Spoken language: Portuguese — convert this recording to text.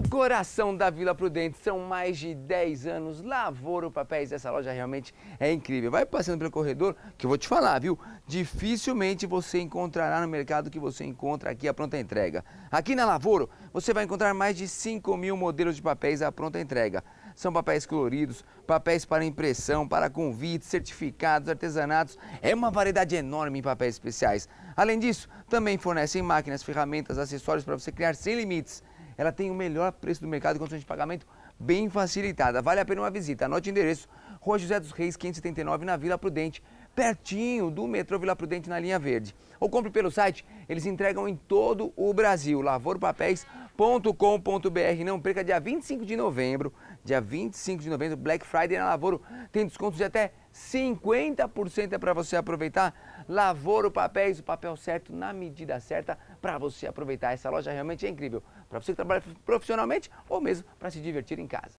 No coração da Vila Prudente, são mais de 10 anos, Lavouro Papéis. Essa loja realmente é incrível. Vai passando pelo corredor, que eu vou te falar, viu? Dificilmente você encontrará no mercado que você encontra aqui a pronta entrega. Aqui na Lavoro você vai encontrar mais de 5 mil modelos de papéis à pronta entrega. São papéis coloridos, papéis para impressão, para convites, certificados, artesanatos. É uma variedade enorme em papéis especiais. Além disso, também fornecem máquinas, ferramentas, acessórios para você criar sem limites. Ela tem o melhor preço do mercado e condições de pagamento bem facilitada. Vale a pena uma visita. Anote o endereço. Rua José dos Reis, 579, na Vila Prudente, pertinho do metrô Vila Prudente, na linha verde. Ou compre pelo site, eles entregam em todo o Brasil. Lavorpapéis.com.br. Não perca dia 25 de novembro, dia 25 de novembro, Black Friday na Lavoro. Tem descontos de até 50% para você aproveitar. Lavoro papéis, o papel certo na medida certa para você aproveitar. Essa loja realmente é incrível. Para você que trabalha profissionalmente ou mesmo para se divertir em casa.